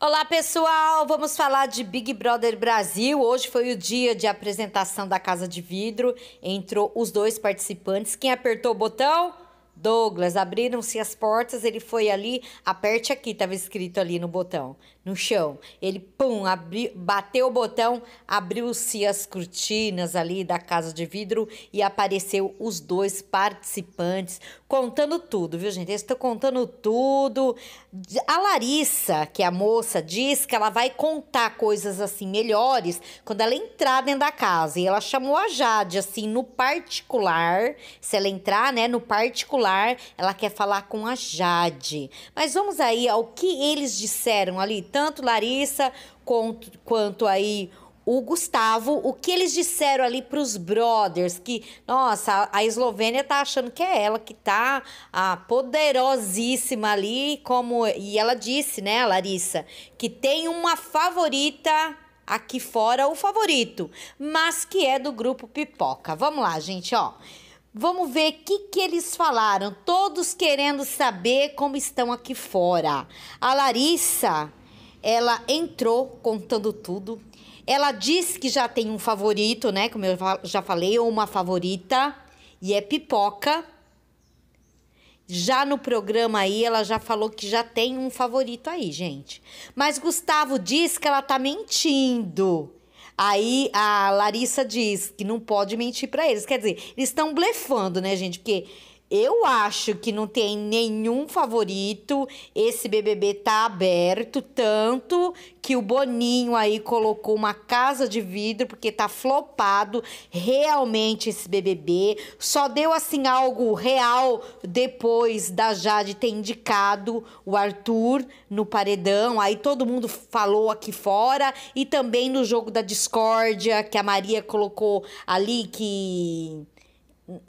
Olá, pessoal! Vamos falar de Big Brother Brasil. Hoje foi o dia de apresentação da Casa de Vidro. Entrou os dois participantes. Quem apertou o botão? Douglas, abriram-se as portas, ele foi ali, aperte aqui, estava escrito ali no botão, no chão. Ele, pum, abri, bateu o botão, abriu-se as cortinas ali da casa de vidro e apareceu os dois participantes, contando tudo, viu, gente? Eu estou contando tudo. A Larissa, que é a moça, diz que ela vai contar coisas assim melhores quando ela entrar dentro da casa. E ela chamou a Jade, assim, no particular, se ela entrar, né, no particular celular, ela quer falar com a Jade. Mas vamos aí ao que eles disseram ali, tanto Larissa quanto, quanto aí o Gustavo, o que eles disseram ali para os brothers, que, nossa, a Eslovênia tá achando que é ela que tá a poderosíssima ali, como e ela disse, né, Larissa, que tem uma favorita aqui fora, o favorito, mas que é do grupo Pipoca. Vamos lá, gente, ó. Vamos ver o que, que eles falaram. Todos querendo saber como estão aqui fora. A Larissa, ela entrou contando tudo. Ela diz que já tem um favorito, né? Como eu já falei, ou uma favorita. E é pipoca. Já no programa aí, ela já falou que já tem um favorito aí, gente. Mas Gustavo diz que ela tá mentindo. Aí a Larissa diz que não pode mentir para eles. Quer dizer, eles estão blefando, né, gente? Porque eu acho que não tem nenhum favorito. Esse BBB tá aberto, tanto que o Boninho aí colocou uma casa de vidro porque tá flopado realmente esse BBB. Só deu assim algo real depois da Jade ter indicado o Arthur no paredão. Aí todo mundo falou aqui fora e também no jogo da discórdia que a Maria colocou ali que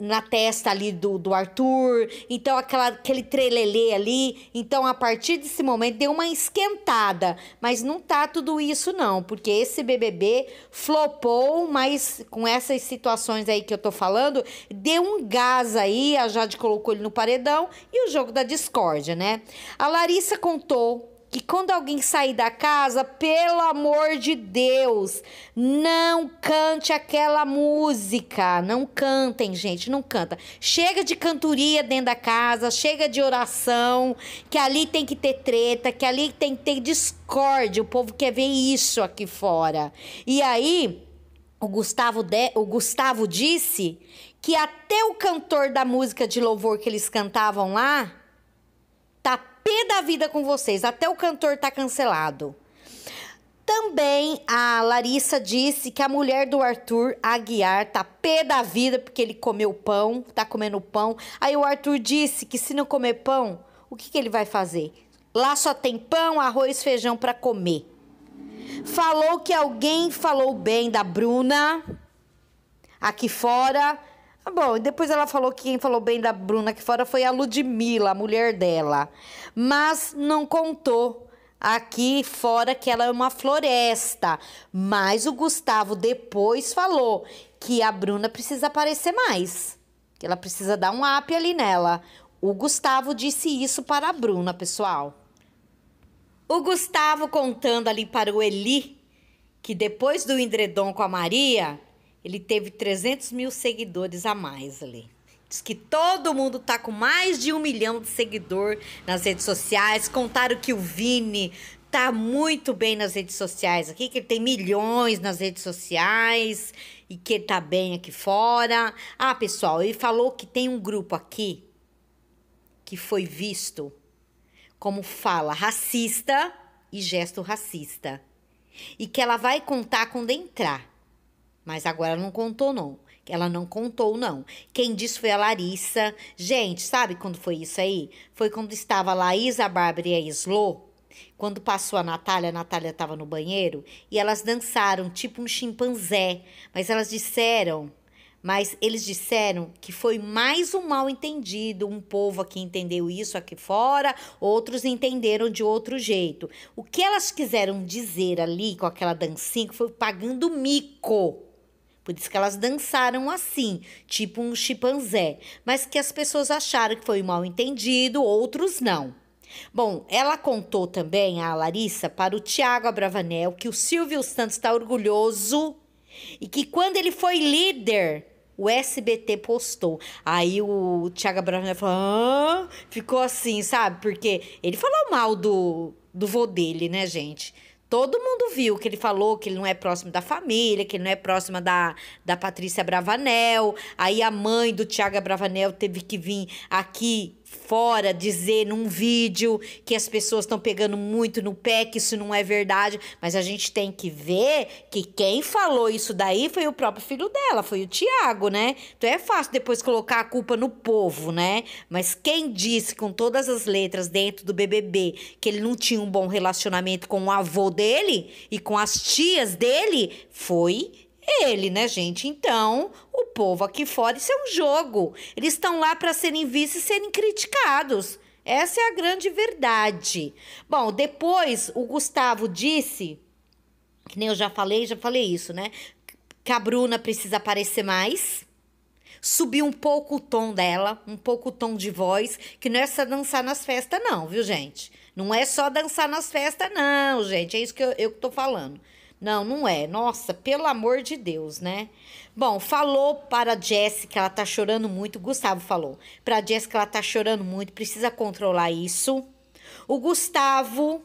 na testa ali do, do Arthur, então aquela, aquele trelelê ali. Então, a partir desse momento, deu uma esquentada. Mas não tá tudo isso, não, porque esse BBB flopou, mas com essas situações aí que eu tô falando, deu um gás aí. A Jade colocou ele no paredão e o jogo da discórdia, né? A Larissa contou e quando alguém sair da casa, pelo amor de Deus, não cante aquela música. Não cantem, gente, não canta. Chega de cantoria dentro da casa, chega de oração, que ali tem que ter treta, que ali tem que ter discórdia. O povo quer ver isso aqui fora. E aí, o Gustavo, de, o Gustavo disse que até o cantor da música de louvor que eles cantavam lá vida com vocês, até o cantor tá cancelado. Também a Larissa disse que a mulher do Arthur Aguiar tá pé da vida porque ele comeu pão, tá comendo pão. Aí o Arthur disse que se não comer pão, o que, que ele vai fazer? Lá só tem pão, arroz, feijão para comer. Falou que alguém falou bem da Bruna aqui fora Tá bom, e depois ela falou que quem falou bem da Bruna aqui fora foi a Ludmilla, a mulher dela. Mas não contou aqui fora que ela é uma floresta. Mas o Gustavo depois falou que a Bruna precisa aparecer mais. Que ela precisa dar um up ali nela. O Gustavo disse isso para a Bruna, pessoal. O Gustavo contando ali para o Eli que depois do endredom com a Maria, ele teve 300 mil seguidores a mais ali. Diz que todo mundo tá com mais de um milhão de seguidor nas redes sociais. Contaram que o Vini tá muito bem nas redes sociais aqui, que ele tem milhões nas redes sociais e que ele tá bem aqui fora. Ah, pessoal, ele falou que tem um grupo aqui que foi visto como fala racista e gesto racista. E que ela vai contar quando entrar mas agora não contou, não. Ela não contou, não. Quem disse foi a Larissa. Gente, sabe quando foi isso aí? Foi quando estava a Laís, a Bárbara e a Islo. Quando passou a Natália, a Natália estava no banheiro e elas dançaram tipo um chimpanzé. Mas elas disseram, mas eles disseram que foi mais um mal entendido. Um povo aqui entendeu isso aqui fora, outros entenderam de outro jeito. O que elas quiseram dizer ali com aquela dancinha foi pagando mico por isso que elas dançaram assim, tipo um chimpanzé, mas que as pessoas acharam que foi mal entendido, outros não. Bom, ela contou também, a Larissa, para o Tiago Abravanel, que o Silvio Santos está orgulhoso e que quando ele foi líder, o SBT postou. Aí o Tiago Abravanel falou, ah! ficou assim, sabe? Porque ele falou mal do, do vô dele, né, gente? Todo mundo viu que ele falou que ele não é próximo da família, que ele não é próximo da, da Patrícia Bravanel. Aí a mãe do Tiago Bravanel teve que vir aqui fora dizer num vídeo que as pessoas estão pegando muito no pé, que isso não é verdade, mas a gente tem que ver que quem falou isso daí foi o próprio filho dela, foi o Tiago, né? Então é fácil depois colocar a culpa no povo, né? Mas quem disse com todas as letras dentro do BBB que ele não tinha um bom relacionamento com o avô dele e com as tias dele foi ele, né, gente? Então, o povo aqui fora, isso é um jogo. Eles estão lá para serem vistos e serem criticados. Essa é a grande verdade. Bom, depois o Gustavo disse, que nem eu já falei, já falei isso, né? Que a Bruna precisa aparecer mais. Subir um pouco o tom dela, um pouco o tom de voz, que não é só dançar nas festas, não, viu, gente? Não é só dançar nas festas, não, gente. É isso que eu, eu tô falando. Não, não é. Nossa, pelo amor de Deus, né? Bom, falou para Jéssica, ela tá chorando muito. Gustavo falou. Para Jéssica, ela tá chorando muito, precisa controlar isso. O Gustavo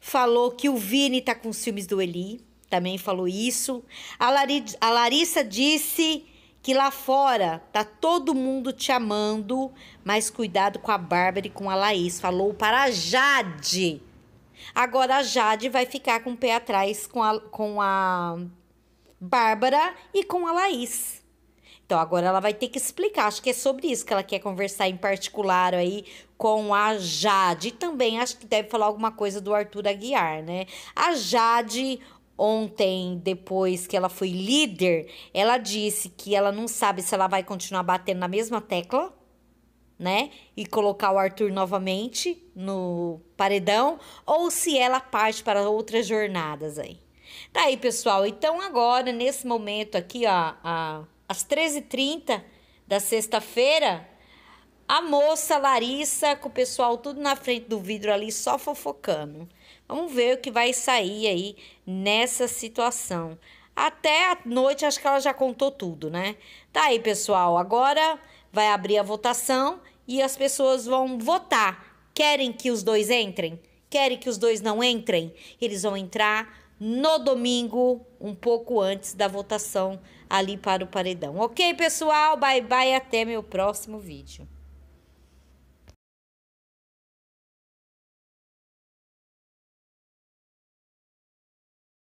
falou que o Vini tá com ciúmes do Eli, também falou isso. A, Lari, a Larissa disse que lá fora tá todo mundo te amando, mas cuidado com a Bárbara e com a Laís. Falou para a Jade. Agora a Jade vai ficar com o pé atrás com a, com a Bárbara e com a Laís. Então agora ela vai ter que explicar. Acho que é sobre isso que ela quer conversar em particular aí com a Jade. Também acho que deve falar alguma coisa do Arthur Aguiar, né? A Jade ontem, depois que ela foi líder, ela disse que ela não sabe se ela vai continuar batendo na mesma tecla né? E colocar o Arthur novamente no paredão, ou se ela parte para outras jornadas aí. Tá aí, pessoal. Então, agora, nesse momento aqui, ó, a, às 13h30 da sexta-feira, a moça Larissa, com o pessoal tudo na frente do vidro ali, só fofocando. Vamos ver o que vai sair aí nessa situação. Até a noite, acho que ela já contou tudo, né? Tá aí, pessoal. Agora vai abrir a votação e as pessoas vão votar. Querem que os dois entrem? Querem que os dois não entrem? Eles vão entrar no domingo, um pouco antes da votação ali para o paredão. Ok, pessoal? Bye bye, até meu próximo vídeo.